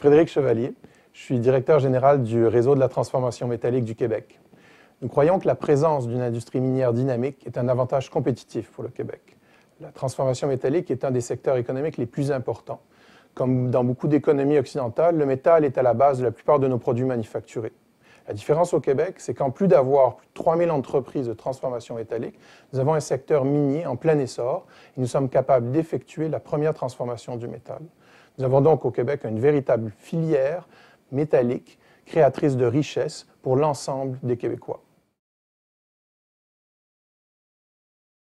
Frédéric Chevalier, je suis directeur général du réseau de la transformation métallique du Québec. Nous croyons que la présence d'une industrie minière dynamique est un avantage compétitif pour le Québec. La transformation métallique est un des secteurs économiques les plus importants. Comme dans beaucoup d'économies occidentales, le métal est à la base de la plupart de nos produits manufacturés. La différence au Québec, c'est qu'en plus d'avoir plus de 3000 entreprises de transformation métallique, nous avons un secteur minier en plein essor et nous sommes capables d'effectuer la première transformation du métal. Nous avons donc au Québec une véritable filière métallique créatrice de richesses pour l'ensemble des Québécois.